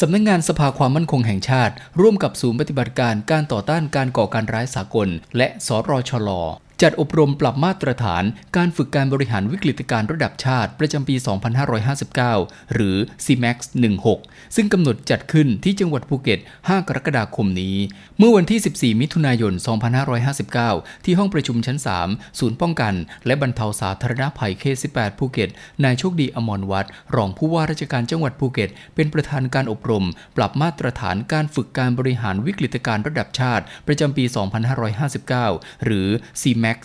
สำนักงงานสภาความมั่นคงแห่งชาติร่วมกับศูนย์ปฏิบัติการการต่อต้านการก่อการร้ายสากล และสรชลจัดอบรมปรับมาตรฐานการฝึกการบริหารวิกฤตการระดับชาติ ประจำปี 2559 หรือ CMAX 16 ซึ่งกำหนดจัดขึ้นที่จังหวัดภูเก็ต 5 กรกฎาคมนี้ เมื่อวันที่ 14 มิถุนายน 2559 ที่ห้องประชุมชั้น 3 ศูนย์ป้องกัน และบรรเทาสาธารณภัยเขต18ภูเก็ต นายโชคดีอมรวัตร รองผู้ว่าราชการจังหวัดภูเก็ต เป็นประธานการอบรม ปรับมาตรฐานการฝึกการบริหารวิกฤตการระดับชาติ ประจำปี 2559 หรือ CMAX Max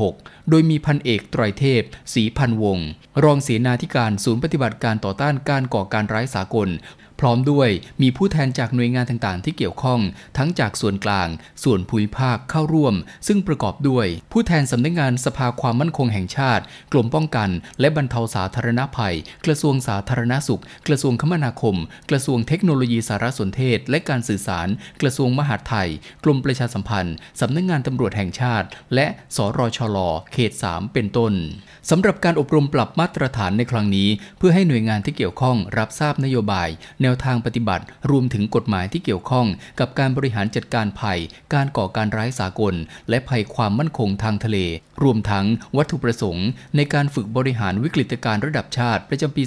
16 โดยมีพันเอกตรอยเทพ สีพันวง รองเสนาธิการศูนย์ปฏิบัติการต่อต้านการก่อการร้ายสากลพร้อมด้วย มีผู้แทนจากหน่วยงานต่างๆ ที่เกี่ยวข้อง ทั้งจากส่วนกลาง ส่วนภูมิภาคเข้าร่วม ซึ่งประกอบด้วย ผู้แทนสำนักงานสภาความมั่นคงแห่งชาติ กลมป้องกัน และบรรเทาสาธารณภัย กระทรวงสาธารณสุข กระทรวงคมนาคม กระทรวงเทคโนโลยีสารสนเทศ และการสื่อสาร กระทรวงมหาดไทยกรมประชาสัมพันธ์สำนักงานตำรวจแห่งชาติ และ สรชลเขต 3 เป็นต้นสำหรับการอบรมปรับมาตรฐานในครั้งนี้ เพื่อให้หน่วยงานที่เกี่ยวข้องรับทราบนโยบายแนแนวทางปฏิบัติ รวมถึงกฎหมายที่เกี่ยวข้องกับการบริหารจัดการภัย การก่อการร้ายสากล และภัยความมั่นคงทางทะเล รวมทั้งวัตถุประสงค์ในการฝึกบริหารวิกฤตการระดับชาติ ประจำปี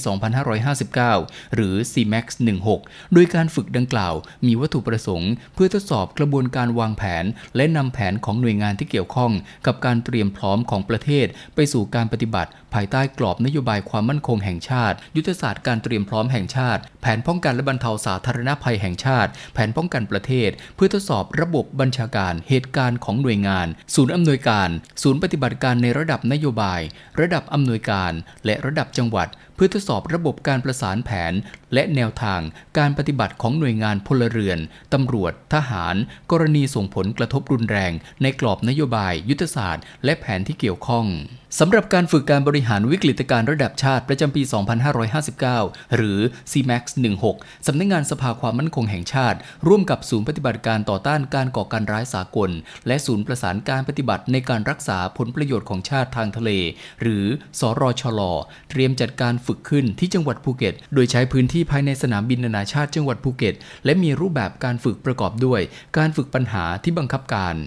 2559 หรือ CMAX 16 โดยการฝึกดังกล่าวมีวัตถุประสงค์เพื่อทดสอบกระบวนการวางแผน และนำแผนของหน่วยงานที่เกี่ยวข้อง กับการเตรียมพร้อมของประเทศไปสู่การปฏิบัติ ภายใต้กรอบนโยบายความมั่นคงแห่งชาติยุทธศาสตร์การเตรียมพร้อมแห่งชาติแผนป้องกันการและบรรเทาสาธารณภัยแห่งชาติแผนป้องกันประเทศ เพื่อทดสอบระบบบัญชาการเหตุการณ์ของหน่วยงาน ศูนย์อำนวยการ ศูนย์ปฏิบัติการในระดับนโยบาย ระดับอำนวยการและระดับจังหวัด เพื่อทดสอบระบบการประสานแผนและแนวทางการปฏิบัติของหน่วยงานพลเรือน ตำรวจ ทหาร กรณีส่งผลกระทบรุนแรง ในกรอบนโยบาย ยุทธศาสตร์ และแผนที่เกี่ยวข้อง สำหรับการฝึกการบริหารวิกฤตการระดับชาติประจำปี 2559 หรือ CMAX 16 สำนักงงานสภาความมั่นคงแห่งชาติ ร่วมกับ ศูนย์ปฏิบัติการต่อต้านการก่อการร้ายสากล และศูนย์ประสานการปฏิบัติในการรักษาผลประโยชน์ของชาติทางทะเล หรือสอรอชลอเตรียมจัดการฝึกขึ้นที่จังหวัดภูเก็ต โดยใช้พื้นที่ภายในสนามบินนานาชาติจังหวัดภูเก็ต และมีรูปแบบการฝึกประกอบด้วย การฝึกปัญหาที่บังคับการ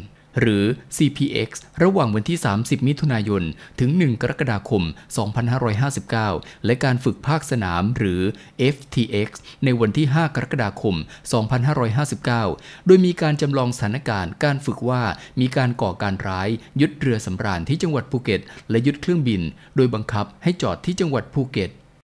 หรือ CPX ระหว่างวันที่ 30 มิถุนายน ถึง 1 กรกฎาคม 2559 และการฝึกภาคสนามหรือ FTX ในวันที่ 5 กรกฎาคม 2559 โดยมีการจำลองสถานการณ์ การฝึกว่ามีการก่อการร้ายยึดเรือสำราญที่จังหวัดภูเก็ต และยึดเครื่องบิน โดยบังคับให้จอดที่จังหวัดภูเก็ต